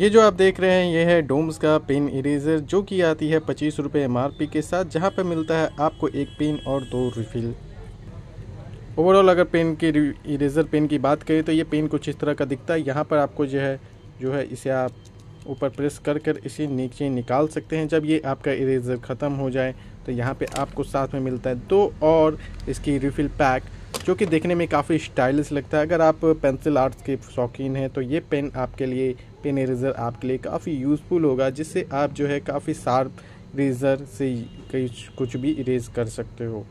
ये जो आप देख रहे हैं ये है डोम्स का पेन इरेजर जो कि आती है पच्चीस रुपये एम के साथ जहाँ पर मिलता है आपको एक पेन और दो रिफिल ओवरऑल अगर पेन के इरेजर पेन की बात करें तो ये पेन कुछ इस तरह का दिखता है यहाँ पर आपको जो है जो है इसे आप ऊपर प्रेस कर कर इसे नीचे निकाल सकते हैं जब ये आपका इरेजर ख़त्म हो जाए तो यहाँ पे आपको साथ में मिलता है दो और इसकी रिफिल पैक जो कि देखने में काफ़ी स्टाइलिश लगता है अगर आप पेंसिल आर्ट्स के शौकीन हैं तो ये पेन आपके लिए पेन इरेजर आपके लिए काफ़ी यूज़फुल होगा जिससे आप जो है काफ़ी शार्प इरेजर से कुछ भी इरेज कर सकते हो